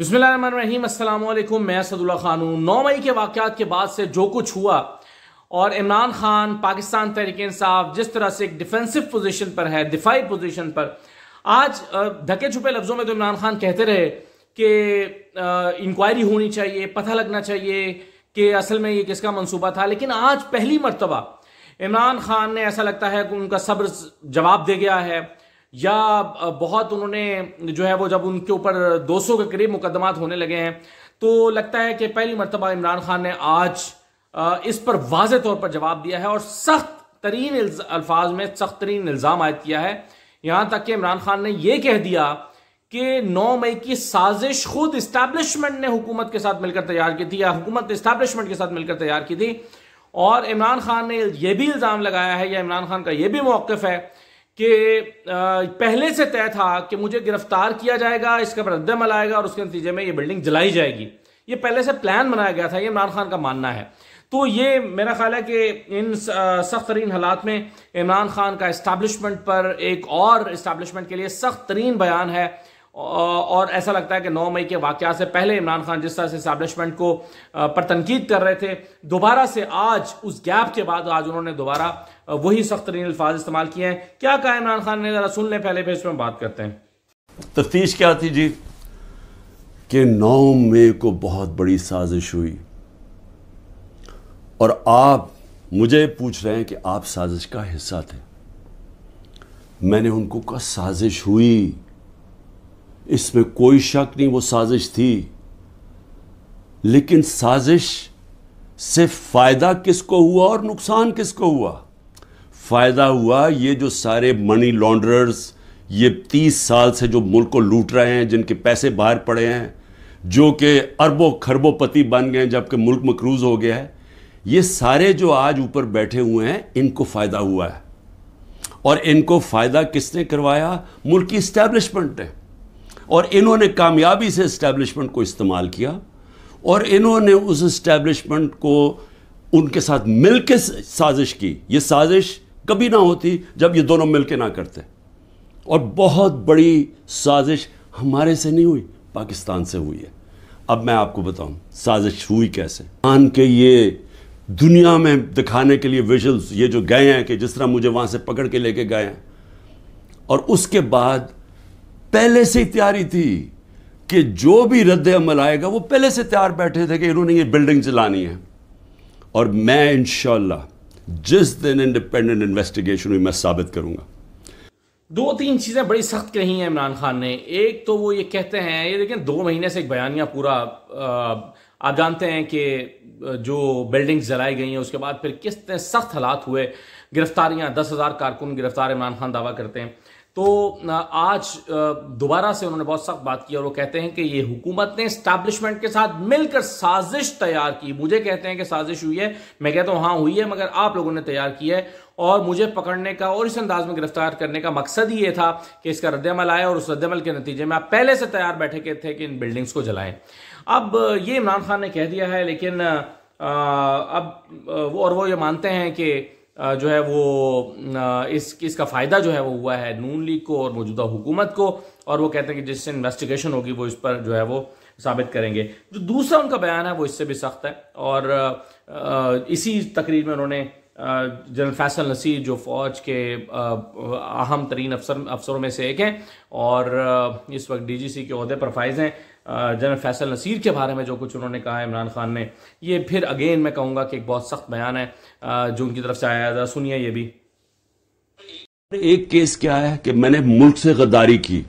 बिसमीम मैं सदुल्ला खान हूँ नौ मई के वाक़ात के बाद से जो कुछ हुआ और इमरान खान पाकिस्तान तहरीक इंसाफ जिस तरह से एक डिफेंसिव पोजीशन पर है दिफाई पोजीशन पर आज धके छुपे लफ्ज़ों में तो इमरान खान कहते रहे कि इंक्वायरी होनी चाहिए पता लगना चाहिए कि असल में ये किसका मनसूबा था लेकिन आज पहली मरतबा इमरान खान ने ऐसा लगता है कि उनका सब्र जवाब दे गया है या बहुत उन्होंने जो है वो जब उनके ऊपर 200 के करीब मुकदमात होने लगे हैं तो लगता है कि पहली मरतबा इमरान खान ने आज इस पर वाज तौर पर जवाब दिया है और सख्त तरीन अल्फाज में सख्त तरीन इल्ज़ाम आयद किया है यहाँ तक कि इमरान खान ने यह कह दिया कि 9 मई की साजिश खुद इस्टेब्लिशमेंट ने हुकूमत के साथ मिलकर तैयार की थी या हुकूमत इस्टेब्लिशमेंट के साथ मिलकर तैयार की थी और इमरान खान ने यह भी इल्ज़ाम लगाया है या इमरान खान का यह भी मौक़ है कि पहले से तय था कि मुझे गिरफ्तार किया जाएगा इसका रद्दमल आएगा और उसके नतीजे में ये बिल्डिंग जलाई जाएगी ये पहले से प्लान बनाया गया था ये इमरान खान का मानना है तो ये मेरा ख्याल है कि इन सख्त तरीन हालात में इमरान खान का इस्टाब्लिशमेंट पर एक और इस्टाब्लिशमेंट के लिए सख्त तरीन बयान है और ऐसा लगता है कि 9 मई के वाक्या से पहले इमरान खान जिस तरह से इस्टेब्लिशमेंट को पर तनकीद कर रहे थे दोबारा से आज उस गैप के बाद आज उन्होंने दोबारा वही सख्त तरीन अल्फाज इस्तेमाल किए हैं क्या कहा इमरान खान ने ज़रा सुन लें पहले फिर इसमें बात करते हैं तफ्तीश क्या थी जी कि नौ मई को बहुत बड़ी साजिश हुई और आप मुझे पूछ रहे हैं कि आप साजिश का हिस्सा थे मैंने उनको कहा साजिश हुई इसमें कोई शक नहीं वो साजिश थी लेकिन साजिश से फ़ायदा किसको हुआ और नुकसान किसको हुआ फ़ायदा हुआ ये जो सारे मनी लॉन्ड्रर्स ये तीस साल से जो मुल्क को लूट रहे हैं जिनके पैसे बाहर पड़े हैं जो कि अरबों खरबों पति बन गए जबकि मुल्क मकरूज हो गया है ये सारे जो आज ऊपर बैठे हुए हैं इनको फ़ायदा हुआ है और इनको फ़ायदा किसने करवाया मुल्क की इस्टेब्लिशमेंट ने और इन्होंने कामयाबी से इस्टेब्लिशमेंट को इस्तेमाल किया और इन्होंने उस इस्टेब्लिशमेंट को उनके साथ मिल के साजिश की ये साजिश कभी ना होती जब ये दोनों मिल के ना करते और बहुत बड़ी साजिश हमारे से नहीं हुई पाकिस्तान से हुई है अब मैं आपको बताऊं साजिश हुई कैसे मान के ये दुनिया में दिखाने के लिए विजुअल्स ये जो गए हैं कि जिस तरह मुझे वहाँ से पकड़ के लेके गए हैं और उसके बाद पहले से तैयारी थी कि जो भी रद्द अमल आएगा वो पहले से तैयार बैठे थे कि इन्होंने ये बिल्डिंग चलानी है और मैं इन जिस दिन इंडिपेंडेंट इन्वेस्टिगेशन हुई मैं साबित करूंगा दो तीन चीज़ें बड़ी सख्त कही हैं इमरान खान ने एक तो वो ये कहते हैं ये देखें दो महीने से एक बयानिया पूरा आप जानते हैं कि जो बिल्डिंग्स जलाई गई हैं उसके बाद फिर किस तरह सख्त हालात हुए गिरफ्तारियां दस हज़ार कारकुन गिरफ्तार इमरान खान दावा करते हैं तो आज दोबारा से उन्होंने बहुत सख्त बात की और वो कहते हैं कि ये हुकूमत ने स्टैब्लिशमेंट के साथ मिलकर साजिश तैयार की मुझे कहते हैं कि साजिश हुई है मैं कहता हूं हाँ हुई है मगर आप लोगों ने तैयार की है और मुझे पकड़ने का और इस अंदाज में गिरफ्तार करने का मकसद ही ये था कि इसका रद्दमल आया और उस रद्दमल के नतीजे में आप पहले से तैयार बैठे के थे कि इन बिल्डिंग्स को जलाएं अब ये इमरान खान ने कह दिया है लेकिन अब वो और वो ये मानते हैं कि जो है वो इस इसका फ़ायदा जो है वो हुआ है नून लीग को और मौजूदा हुकूमत को और वो कहते हैं कि जिससे इन्वेस्टिगेशन होगी वो इस पर जो है वो साबित करेंगे जो दूसरा उनका बयान है वो इससे भी सख्त है और इसी तकरीर में उन्होंने जनरल फैसल नसीर जो फौज के अहम तरीन अफसर अफसरों में से एक हैं और इस वक्त डीजीसी के अहदे पर फाइज हैं जनरल फैसल नसीर के बारे में जो कुछ उन्होंने कहा इमरान खान ने ये फिर अगेन मैं कहूँगा कि एक बहुत सख्त बयान है जो उनकी तरफ से आया ज़रा सुनिए ये भी एक केस क्या है कि मैंने मुल्क से गद्दारी की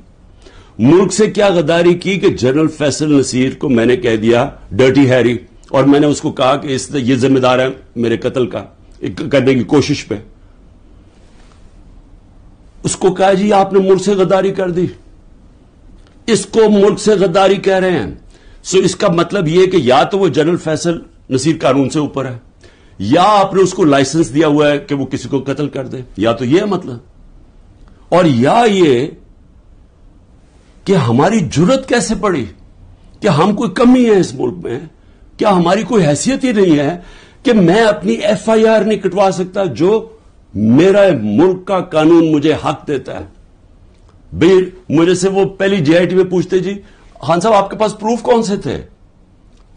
मुल्क से क्या गद्दारी की कि जनरल फैसल नसीर को मैंने कह दिया डर्टी हैरी और मैंने उसको कहा कि इस ये जिम्मेदार है मेरे कत्ल का करने की कोशिश पे उसको कहा जी आपने मुल्क से गद्दारी कर दी इसको मुल्क से गद्दारी कह रहे हैं सो इसका मतलब यह कि या तो वो जनरल फैसल नसीर कानून से ऊपर है या आपने उसको लाइसेंस दिया हुआ है कि वो किसी को कत्ल कर दे या तो यह मतलब और या ये कि हमारी जरूरत कैसे पड़ी कि हम कोई कमी है इस मुल्क में क्या हमारी कोई हैसियत ही नहीं है कि मैं अपनी एफ आई आर नहीं कटवा सकता जो मेरा मुल्क का कानून मुझे हक देता है भाई मुझे से वो पहली जेआईटी में पूछते जी खान साहब आपके पास प्रूफ कौन से थे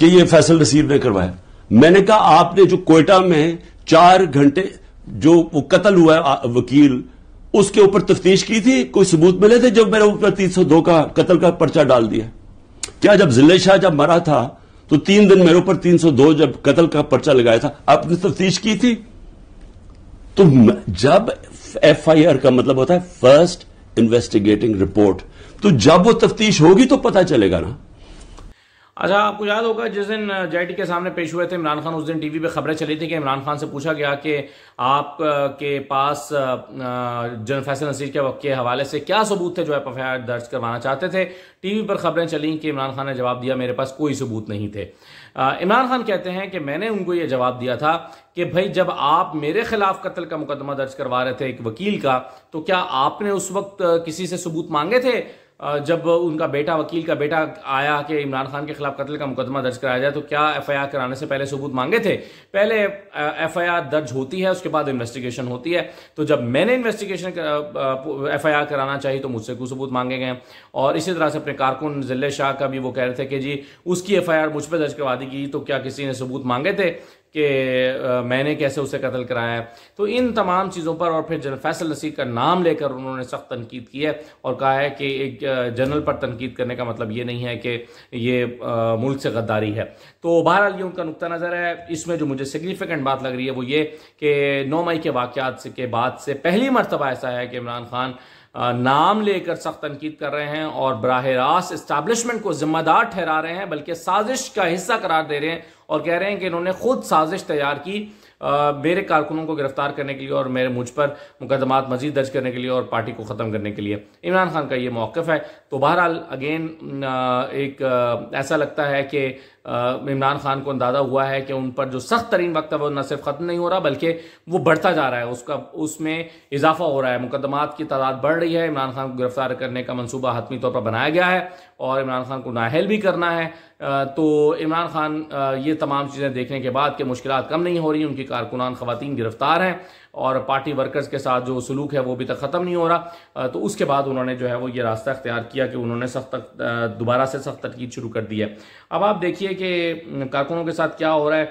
कि ये फैसल नसीब ने करवाया मैंने कहा आपने जो कोयटा में चार घंटे जो वो कत्ल हुआ वकील उसके ऊपर तफ्तीश की थी कोई सबूत मिले थे जब मेरे ऊपर तीन सौ दो का कत्ल का पर्चा डाल दिया क्या जब जिले शाह जब मरा था तो तीन दिन मेरे ऊपर तीन सौ दो जब कत्ल का पर्चा लगाया था आपने तफ्तीश की थी तो जब एफ आई आर का मतलब होता है फर्स्ट इन्वेस्टिगेटिंग रिपोर्ट तो जब वो तफ्तीश होगी तो पता चलेगा ना अच्छा आपको याद होगा जिस दिन जेटी के सामने पेश हुए थे इमरान खान उस दिन टीवी पे खबरें चली थी कि इमरान खान से पूछा गया कि आप के पास जन फैसल नसीर के वक्त के हवाले से क्या सबूत थे जो आप एफ दर्ज करवाना चाहते थे टीवी पर खबरें चली कि इमरान खान ने जवाब दिया मेरे पास कोई सबूत नहीं थे इमरान खान कहते हैं कि मैंने उनको यह जवाब दिया था कि भाई जब आप मेरे खिलाफ कत्ल का मुकदमा दर्ज करवा रहे थे एक वकील का तो क्या आपने उस वक्त किसी से सबूत मांगे थे जब उनका बेटा वकील का बेटा आया कि इमरान खान के खिलाफ कत्ल का मुकदमा दर्ज कराया जाए तो क्या एफआईआर कराने से पहले सबूत मांगे थे पहले एफआईआर दर्ज होती है उसके बाद इन्वेस्टिगेशन होती है तो जब मैंने इन्वेस्टिगेशन एफआईआर कराना चाहिए तो मुझसे कुछ सबूत मांगे गए और इसी तरह से अपने कारकुन जिले शाह का भी वो कह रहे थे कि जी उसकी एफ मुझ पर दर्ज करवा दी गई तो क्या किसी ने सबूत मांगे थे कि मैंने कैसे उसे कत्ल कराया तो इन तमाम चीज़ों पर और फिर जनरल फैसल नसीर का नाम लेकर उन्होंने सख्त तनकीद की है और कहा है कि एक जनरल पर तनकीद करने का मतलब ये नहीं है कि ये मुल्क से गद्दारी है तो बहरहाल ये उनका नुकता नज़र है इसमें जो मुझे सिग्निफिकेंट बात लग रही है वो ये कि नौ मई के वाक़ात के बाद से पहली मरतबा ऐसा है कि इमरान खान नाम लेकर सख्त तनकीद कर रहे हैं और बरह रास्त इस्टाब्लिशमेंट को जिम्मेदार ठहरा रहे हैं बल्कि साजिश का हिस्सा करार दे रहे हैं और कह रहे हैं कि इन्होंने खुद साजिश तैयार की आ, मेरे कारकुनों को गिरफ्तार करने के लिए और मेरे मुझ पर मुकदमात मजीद दर्ज करने के लिए और पार्टी को ख़त्म करने के लिए इमरान खान का ये मौक़ है तो बहरहाल अगेन एक ऐसा लगता है कि इमरान खान को अंदाज़ा हुआ है कि उन पर जो सख्त तरीन वक्त है वो न सिर्फ ख़त्म नहीं हो रहा बल्कि वो बढ़ता जा रहा है उसका उसमें इजाफा हो रहा है मुकदमात की तादाद बढ़ रही है इमरान खान को गिरफ्तार करने का मनसूबा हतमी तौर पर बनाया गया है और इमरान खान को नाहल भी करना है तो इमरान खान ये तमाम चीज़ें देखने के बाद कि मुश्किल कम नहीं हो रही उनकी कारकुनान खुवान गिरफ़्तार हैं और पार्टी वर्कर्स के साथ जो सलूक है वो अभी तक ख़त्म नहीं हो रहा तो उसके बाद उन्होंने जो है वो ये रास्ता अख्तियार किया कि उन्होंने सख्त दोबारा से सख्त तनकीद शुरू कर दी है अब आप देखिए कि कारकुनों के साथ क्या हो रहा है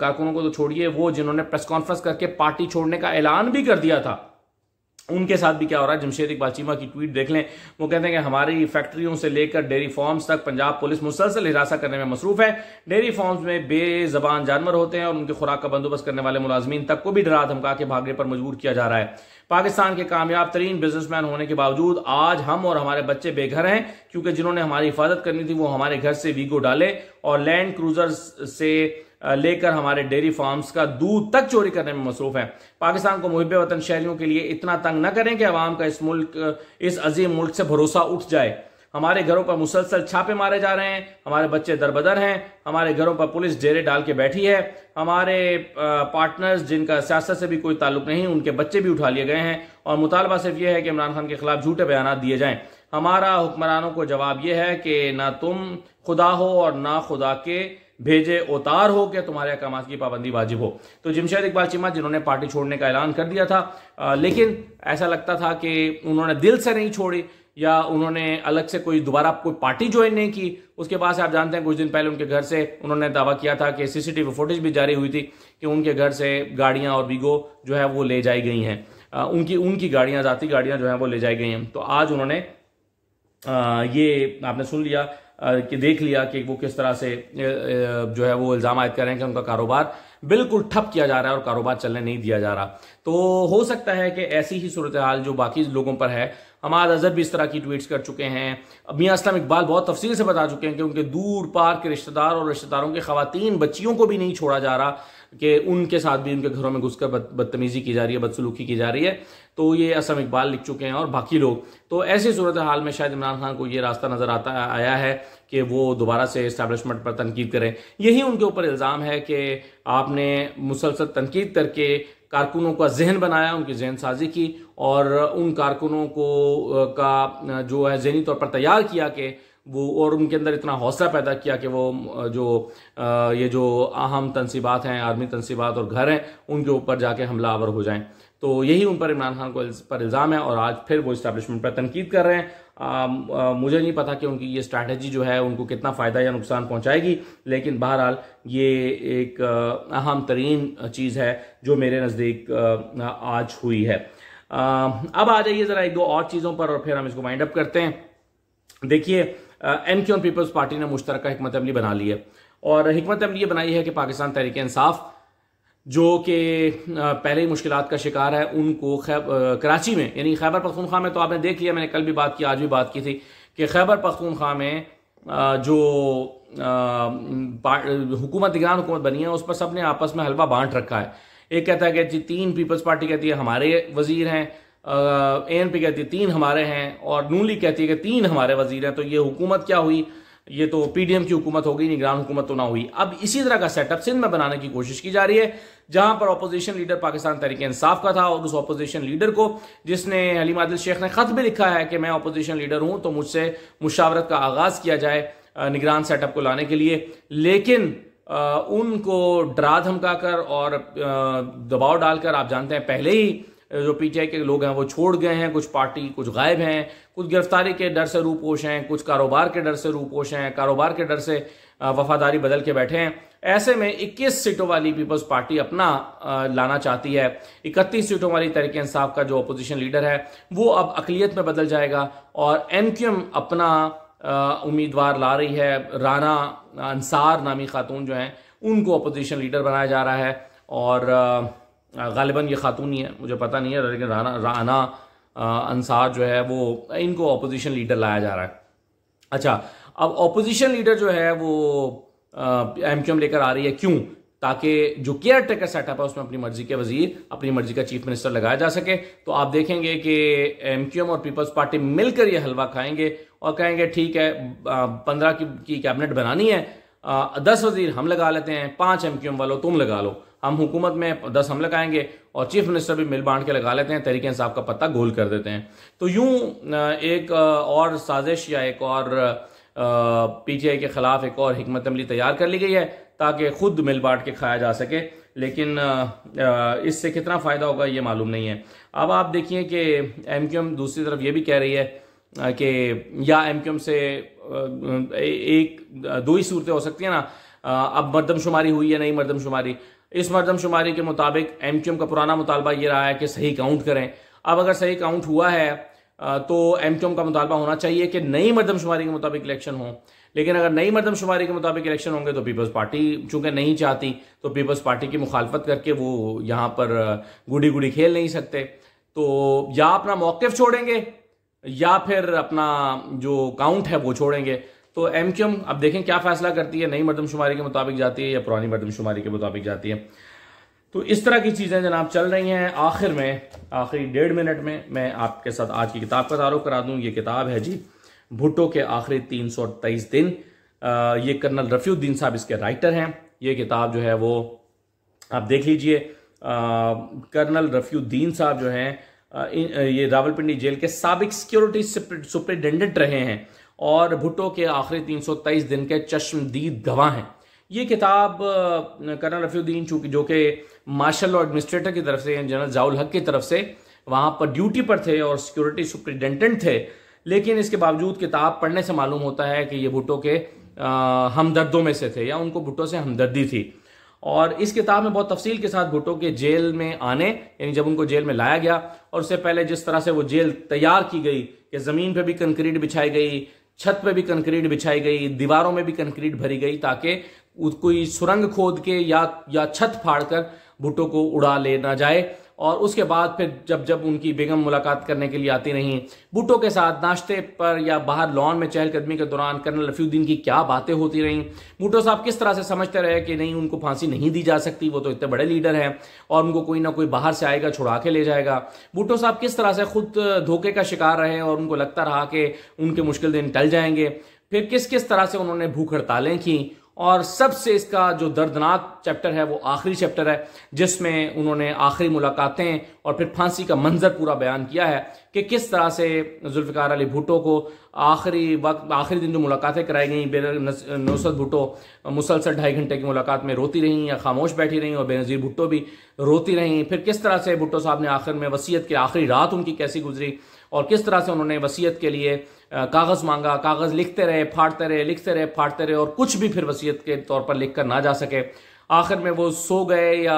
कारकुनों को तो छोड़िए वो जिन्होंने प्रेस कॉन्फ्रेंस करके पार्टी छोड़ने का ऐलान भी कर दिया था उनके साथ भी क्या हो रहा है जमशेद इकबाल चीमा की ट्वीट देख लें वो कहते हैं कि हमारी फैक्ट्रियों से लेकर डेयरी फार्म्स तक पंजाब पुलिस मुसलसल हिरासा करने में मसरूफ है डेयरी फार्म्स में बेजबान जानवर होते हैं और उनकी खुराक का बंदोबस्त करने वाले मुलाजमीन तक को भी डरा धमका के भागने पर मजबूर किया जा रहा है पाकिस्तान के कामयाब तरीन बिजनेसमैन होने के बावजूद आज हम और हमारे बच्चे बेघर हैं क्योंकि जिन्होंने हमारी हिफाजत करनी थी वो हमारे घर से वीगो डाले और लैंड क्रूजर से लेकर हमारे डेयरी फार्म्स का दूध तक चोरी करने में मसरूफ है पाकिस्तान को मुहब वतन शहरियों के लिए इतना तंग न करें कि आवाम का इस मुल्क इस अजीम मुल्क से भरोसा उठ जाए हमारे घरों पर मुसलसल छापे मारे जा रहे हैं हमारे बच्चे दरबदर हैं हमारे घरों पर पुलिस डेरे डाल के बैठी है हमारे पार्टनर्स जिनका सियासत से भी कोई ताल्लुक नहीं उनके बच्चे भी उठा लिए गए हैं और मुतालबा सिर्फ यह है कि इमरान खान के खिलाफ झूठे बयान दिए जाएं हमारा हुक्मरानों को जवाब यह है कि ना तुम खुदा हो और ना खुदा के भेजे उतार हो के तुम्हारे अहकाम की पाबंदी वाजिब हो तो जमशेद इकबाल चिमा जिन्होंने पार्टी छोड़ने का ऐलान कर दिया था आ, लेकिन ऐसा लगता था कि उन्होंने दिल से नहीं छोड़ी या उन्होंने अलग से कोई दोबारा कोई पार्टी ज्वाइन नहीं की उसके बाद आप जानते हैं कुछ दिन पहले उनके घर से उन्होंने दावा किया था कि सीसीटीवी फुटेज भी जारी हुई थी कि उनके घर से गाड़ियां और बीगो जो है वो ले जाई गई हैं उनकी उनकी गाड़ियां जाती गाड़ियां जो हैं वो ले जाई गई हैं तो आज उन्होंने आ, ये आपने सुन लिया कि देख लिया कि वो किस तरह से जो है वो इल्ज़ाम आयद कर रहे हैं कि उनका कारोबार बिल्कुल ठप किया जा रहा है और कारोबार चलने नहीं दिया जा रहा तो हो सकता है कि ऐसी ही सूरत हाल जो बाकी लोगों पर है अमाद अजहर भी इस तरह की ट्वीट्स कर चुके हैं मियाँ इस्लाम इकबाल बहुत तफसील से बता चुके हैं कि उनके दूर पार के रिश्तेदार और रिश्तेदारों के खातन बच्चियों को भी नहीं छोड़ा जा रहा कि उनके साथ भी उनके घरों में घुसकर बद, बदतमीज़ी की जा रही है बदसलूकी की जा रही है तो ये असम इकबाल लिख चुके हैं और बाकी लोग तो ऐसी सूरत हाल में शायद इमरान खान को ये रास्ता नज़र आता आया है कि वो दोबारा से इस्टेबलिशमेंट पर तनकीद करें यही उनके ऊपर इल्ज़ाम है कि आपने मुसलसल तनकीद करके कारकुनों का जहन बनाया उनकी जहन साजी की और उन कारकुनों को का जो है जहनी तौर पर तैयार किया कि वो और उनके अंदर इतना हौसला पैदा किया कि वो जो ये जो अहम तनसीबात हैं आर्मी तनसीबात और घर हैं उनके ऊपर जाके हमला आवर हो जाएं तो यही उन पर इमरान खान को पर इल्ज़ाम है और आज फिर वो इस्टेब्लिशमेंट पर तनकीद कर रहे हैं आ, आ, मुझे नहीं पता कि उनकी ये स्ट्रैटेजी जो है उनको कितना फ़ायदा या नुकसान पहुंचाएगी लेकिन बहरहाल ये एक अहम तरीन चीज़ है जो मेरे नज़दीक आज हुई है आ, अब आ जाइए ज़रा एक दो और चीज़ों पर और फिर हम इसको माइंड अप करते हैं देखिए एम क्यू पीपल्स पार्टी ने मुश्तरक हमत अमली बना ली है और हमत अमली बनाई है कि पाकिस्तान तहरीक इंसाफ़ जो कि पहले ही मुश्किल का शिकार है उनको खैब कराची में यानी खैबर पख्तूनख्वा में तो आपने देख लिया मैंने कल भी बात की आज भी बात की थी कि खैबर पख्तूनख्वा में जो हुकूमत निगरान हुकूमत बनी है उस पर सब ने आपस में हलवा बांट रखा है एक कहता है कि जी तीन पीपल्स पार्टी कहती है हमारे वजीर हैं ए एन पी कहती है तीन हमारे हैं और नून लीग कहती है कि तीन हमारे वजीर हैं तो ये हुकूमत क्या हुई ये तो पीडीएम की हुकूमत हो गई निगरान हुकूमत तो ना हुई अब इसी तरह का सेटअप सिंध में बनाने की कोशिश की जा रही है जहां पर अपोजिशन लीडर पाकिस्तान तरीके इंसाफ का था और उस अपोजिशन लीडर को जिसने अली मादिल शेख ने खत भी लिखा है कि मैं अपोजिशन लीडर हूं तो मुझसे मुशावरत का आगाज किया जाए निगरान सेटअप को लाने के लिए लेकिन उनको डरा धमका कर और दबाव डालकर आप जानते हैं पहले ही जो पीटीआई के लोग हैं वो छोड़ गए हैं कुछ पार्टी कुछ गायब हैं कुछ गिरफ्तारी के डर से रूपोश हैं कुछ कारोबार के डर से रूपोश हैं कारोबार के डर से वफादारी बदल के बैठे हैं ऐसे में 21 सीटों वाली पीपल्स पार्टी अपना लाना चाहती है 31 सीटों वाली तरीके इंसाफ का जो अपोजिशन लीडर है वो अब अकलीत में बदल जाएगा और एम अपना उम्मीदवार ला रही है राना अंसार नामी खातून जो हैं उनको अपोजिशन लीडर बनाया जा रहा है और गालिबा ये खातून ही है मुझे पता नहीं है लेकिन राना राना अंसार जो है वो इनको अपोजिशन लीडर लाया जा रहा है अच्छा अब अपोजिशन लीडर जो है वो एम क्यू एम लेकर आ रही है क्यों ताकि जो केयर टेकर सेटअप है उसमें अपनी मर्जी के वजीर अपनी मर्जी का चीफ मिनिस्टर लगाया जा सके तो आप देखेंगे कि एम क्यू एम और पीपल्स पार्टी मिलकर ये हलवा खाएंगे और कहेंगे ठीक है पंद्रह की, कैबिनेट बनानी है दस वजीर हम लगा लेते हैं पांच एम क्यू एम वालों तुम लगा लो हम हुकूमत में दस हम लगाएंगे और चीफ मिनिस्टर भी मिल बांट के लगा लेते हैं तरीके साहब का पत्ता गोल कर देते हैं तो यूं एक और साजिश या एक और पीटीआई के खिलाफ एक और हमत अमली तैयार कर ली गई है ताकि खुद मिल बांट के खाया जा सके लेकिन इससे कितना फ़ायदा होगा ये मालूम नहीं है अब आप देखिए कि एम क्यू एम दूसरी तरफ ये भी कह रही है कि या एम क्यू एम से एक दो ही सूरतें हो सकती हैं ना अब मरदमशुमारी हुई है नहीं मरदमशुमारी इस मरदमशुमारी के मुताबिक एम एम का पुराना मुतालबा ये रहा है कि सही काउंट करें अब अगर सही काउंट हुआ है तो एम का मुतालबा होना चाहिए कि नई मरदमशुमारी के मुताबिक इलेक्शन हों लेकिन अगर नई मरदमशुमारी के मुताबिक इलेक्शन होंगे तो पीपल्स पार्टी चूंकि नहीं चाहती तो पीपल्स पार्टी की मुखालफत करके वो यहाँ पर गुडी गुडी खेल नहीं सकते तो या अपना मौक़ छोड़ेंगे या फिर अपना जो काउंट है वो छोड़ेंगे तो एम क्यूम अब देखें क्या फैसला करती है नई मरदमशुमारी के मुताबिक जाती है या पुरानी मरदमशुमारी के मुताबिक जाती है तो इस तरह की चीज़ें जनाब चल रही हैं आखिर में आखिरी डेढ़ मिनट में मैं आपके साथ आज की किताब का तारुफ करा दूं ये किताब है जी भुट्टो के आखिरी तीन सौ तेईस दिन आ, ये कर्नल रफ़ीउद्दीन साहब इसके राइटर हैं ये किताब जो है वो आप देख लीजिए कर्नल रफ़ीउद्दीन साहब जो हैं ये रावलपिंडी जेल के सबक सिक्योरिटी सुप्रिटेंडेंट रहे हैं और भुट्टो के आखिरी 323 दिन के चश्मदीद गवाह हैं ये किताब कर्नल रफ़ीउद्दीन चूँकि जो कि मार्शल और एडमिनिस्ट्रेटर की तरफ से जनरल जाउल हक की तरफ से वहाँ पर ड्यूटी पर थे और सिक्योरिटी सुप्रिटेंडेंट थे लेकिन इसके बावजूद किताब पढ़ने से मालूम होता है कि ये भुट्टो के हमदर्दों में से थे या उनको भुट्टो से हमदर्दी थी और इस किताब में बहुत तफसील के साथ भुट्टो के जेल में आने यानी जब उनको जेल में लाया गया और उससे पहले जिस तरह से वो जेल तैयार की गई कि ज़मीन पर भी कंक्रीट बिछाई गई छत पे भी कंक्रीट बिछाई गई दीवारों में भी कंक्रीट भरी गई ताकि कोई सुरंग खोद के या या छत फाड़कर भुट्टो को उड़ा ले ना जाए और उसके बाद फिर जब जब उनकी बेगम मुलाकात करने के लिए आती रहीं बूटों के साथ नाश्ते पर या बाहर लॉन में चहलकदमी के दौरान कर्नल रफ़ीउद्दीन की क्या बातें होती रहीं बूटो साहब किस तरह से समझते रहे कि नहीं उनको फांसी नहीं दी जा सकती वो तो इतने बड़े लीडर हैं और उनको कोई ना कोई बाहर से आएगा छुड़ा के ले जाएगा बूटो साहब किस तरह से खुद धोखे का शिकार रहे और उनको लगता रहा कि उनके मुश्किल दिन टल जाएंगे फिर किस किस तरह से उन्होंने भूख हड़तालें की और सबसे इसका जो दर्दनाक चैप्टर है वो आखिरी चैप्टर है जिसमें उन्होंने आखिरी मुलाकातें और फिर फांसी का मंजर पूरा बयान किया है कि किस तरह से जुल्फ़िकार अली भुटो को आखिरी वक्त आखिरी दिन जो मुलाकातें कराई गई बे नुसरत भुटो मुसलसल ढाई घंटे की मुलाकात में रोती रहीं या खामोश बैठी रहीं और बेनज़ीर भुटो भी रोती रहीं फिर किस तरह से भुटो साहब ने आखिर में वसीयत की आखिरी रात उनकी कैसी गुजरी और किस तरह से उन्होंने वसीयत के लिए कागज़ मांगा कागज़ लिखते रहे फाड़ते रहे लिखते रहे फाड़ते रहे और कुछ भी फिर वसीयत के तौर पर लिख कर ना जा सके आखिर में वो सो गए या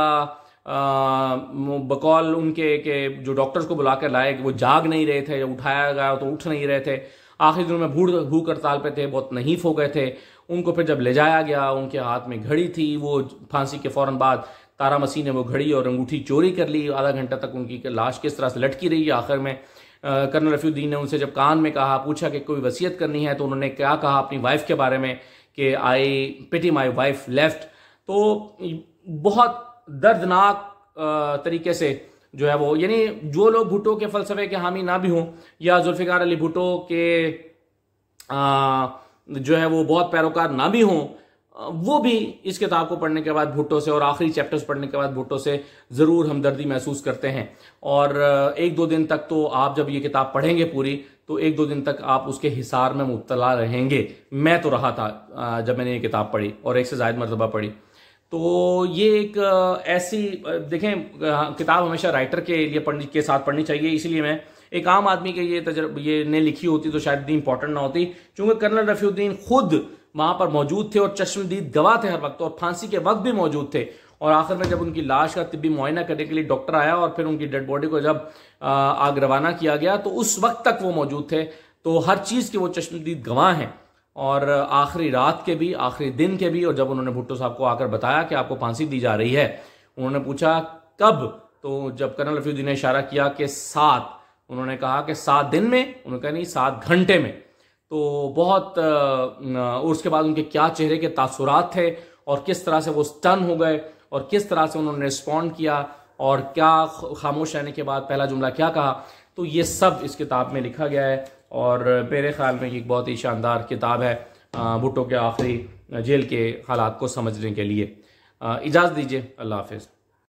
बकौल उनके के जो डॉक्टर्स को बुलाकर लाए कि वो जाग नहीं रहे थे उठाया गया तो उठ नहीं रहे थे आखिर दिनों में भू भूख हड़ताल पे थे बहुत नहींफ हो गए थे उनको फिर जब ले जाया गया उनके हाथ में घड़ी थी वो फांसी के फ़ौरन बाद तारा मसीह ने वो घड़ी और अंगूठी चोरी कर ली आधा घंटा तक उनकी लाश किस तरह से लटकी रही आखिर में कर्नल रफ़ीउद्दीन ने उनसे जब कान में कहा पूछा कि कोई वसीयत करनी है तो उन्होंने क्या कहा अपनी वाइफ के बारे में कि आई पिटी माई वाइफ लेफ्ट तो बहुत दर्दनाक तरीके से जो है वो यानी जो लोग भुटो के फलसफे के हामी ना भी हों या जुल्फ़िकार अली भुटो के आ, जो है वो बहुत पैरोकार ना भी हों वो भी इस किताब को पढ़ने के बाद भुट्टो से और आखिरी चैप्टर्स पढ़ने के बाद भुट्टो से ज़रूर हमदर्दी महसूस करते हैं और एक दो दिन तक तो आप जब ये किताब पढ़ेंगे पूरी तो एक दो दिन तक आप उसके हिसार में मुबतला रहेंगे मैं तो रहा था जब मैंने ये किताब पढ़ी और एक से ज़ायद मरतबा पढ़ी तो ये एक ऐसी देखें किताब हमेशा राइटर के लिए पढ़ने के साथ पढ़नी चाहिए इसलिए मैं एक आम आदमी के ये तजर्ब ये ने लिखी होती तो शायद इतनी इंपॉर्टेंट ना होती क्योंकि कर्नल रफ़ीउद्दीन खुद वहां पर मौजूद थे और चश्मदीद गवाह थे हर वक्त और फांसी के वक्त भी मौजूद थे और आखिर में जब उनकी लाश का तिब्बी मुआयना करने के लिए डॉक्टर आया और फिर उनकी डेड बॉडी को जब आग रवाना किया गया तो उस वक्त तक वो मौजूद थे तो हर चीज़ के वो चश्मदीद गवाह हैं और आखिरी रात के भी आखिरी दिन के भी और जब उन्होंने भुट्टो साहब को आकर बताया कि आपको फांसी दी जा रही है उन्होंने पूछा कब तो जब कर्नल रफीउद्दीन ने इशारा किया कि सात उन्होंने कहा कि सात दिन में उन्होंने कहा नहीं सात घंटे में तो बहुत और उसके बाद उनके क्या चेहरे के तासुरात थे और किस तरह से वो स्टन हो गए और किस तरह से उन्होंने रिस्पॉन्ड किया और क्या खामोश रहने के बाद पहला जुमला क्या कहा तो ये सब इस किताब में लिखा गया है और मेरे ख्याल में एक बहुत ही शानदार किताब है भुट्टो के आखिरी जेल के हालात को समझने के लिए इजाज़त दीजिए अल्लाह हाफिज़